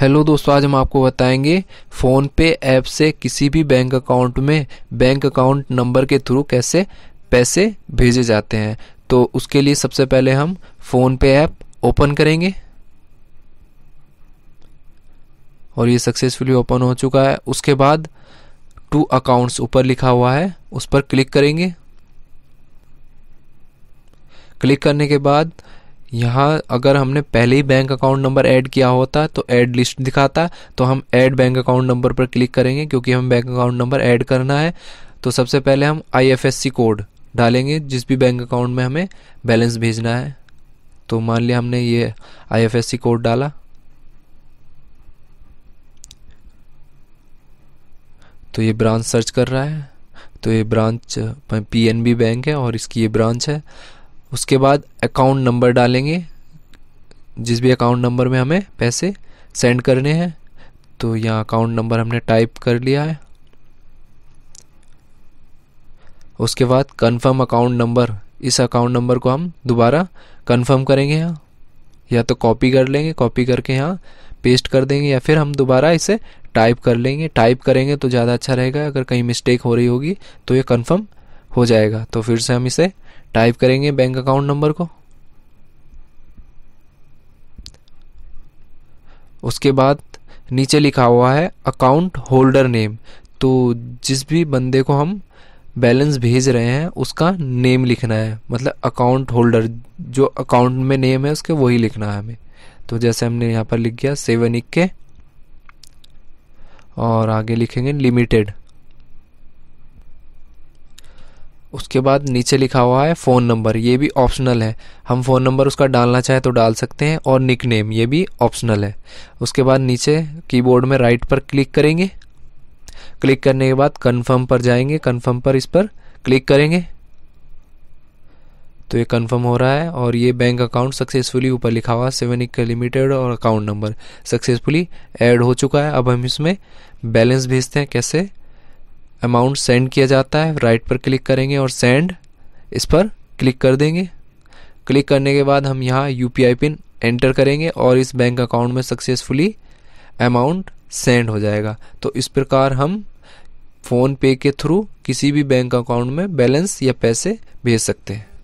hello दोस्तों आज हम आपको बताएंगे फ़ोन पे ऐप से किसी भी बैंक अकाउंट में बैंक अकाउंट नंबर के थ्रू कैसे पैसे भेजे जाते हैं तो उसके लिए सबसे पहले हम फ़ोन पे ऐप ओपन करेंगे और ये सक्सेसफुली ओपन हो चुका है उसके बाद टू अकाउंट्स ऊपर लिखा हुआ है उस पर क्लिक करेंगे क्लिक करने के बाद यहाँ अगर हमने पहले ही बैंक अकाउंट नंबर ऐड किया होता तो ऐड लिस्ट दिखाता तो हम ऐड बैंक अकाउंट नंबर पर क्लिक करेंगे क्योंकि हमें बैंक अकाउंट नंबर ऐड करना है तो सबसे पहले हम आईएफएससी कोड डालेंगे जिस भी बैंक अकाउंट में हमें बैलेंस भेजना है तो मान लिया हमने ये आई कोड डाला तो ये ब्रांच सर्च कर रहा है तो ये ब्रांच पीएनबी बैंक है और इसकी ये ब्रांच है उसके बाद अकाउंट नंबर डालेंगे जिस भी अकाउंट नंबर में हमें पैसे सेंड करने हैं तो यहाँ अकाउंट नंबर हमने टाइप कर लिया है उसके बाद कंफर्म अकाउंट नंबर इस अकाउंट नंबर को हम दोबारा कंफर्म करेंगे यहाँ या तो कॉपी कर लेंगे कॉपी करके यहाँ पेस्ट कर देंगे या फिर हम दोबारा इसे टाइप कर लेंगे टाइप करेंगे तो ज़्यादा अच्छा रहेगा अगर कहीं मिस्टेक हो रही होगी तो ये कंफर्म हो जाएगा तो फिर से हम इसे टाइप करेंगे बैंक अकाउंट नंबर को उसके बाद नीचे लिखा हुआ है अकाउंट होल्डर नेम तो जिस भी बंदे को हम बैलेंस भेज रहे हैं उसका नेम लिखना है मतलब अकाउंट होल्डर जो अकाउंट में नेम है उसके वही लिखना है हमें तो जैसे हमने यहाँ पर लिख गया सेवन इक्के और आगे लिखेंगे लिमिटेड उसके बाद नीचे लिखा हुआ है फ़ोन नंबर ये भी ऑप्शनल है हम फ़ोन नंबर उसका डालना चाहें तो डाल सकते हैं और निक नेम ये भी ऑप्शनल है उसके बाद नीचे कीबोर्ड में राइट पर क्लिक करेंगे क्लिक करने के बाद कन्फर्म पर जाएंगे कन्फर्म पर इस पर क्लिक करेंगे तो ये कंफर्म हो रहा है और ये बैंक अकाउंट सक्सेसफुली ऊपर लिखा हुआ सेवन इक लिमिटेड और अकाउंट नंबर सक्सेसफुली ऐड हो चुका है अब हम इसमें बैलेंस भेजते हैं कैसे अमाउंट सेंड किया जाता है राइट पर क्लिक करेंगे और सेंड इस पर क्लिक कर देंगे क्लिक करने के बाद हम यहाँ यू पिन एंटर करेंगे और इस बैंक अकाउंट में सक्सेसफुली अमाउंट सेंड हो जाएगा तो इस प्रकार हम फ़ोन पे के थ्रू किसी भी बैंक अकाउंट में बैलेंस या पैसे भेज सकते हैं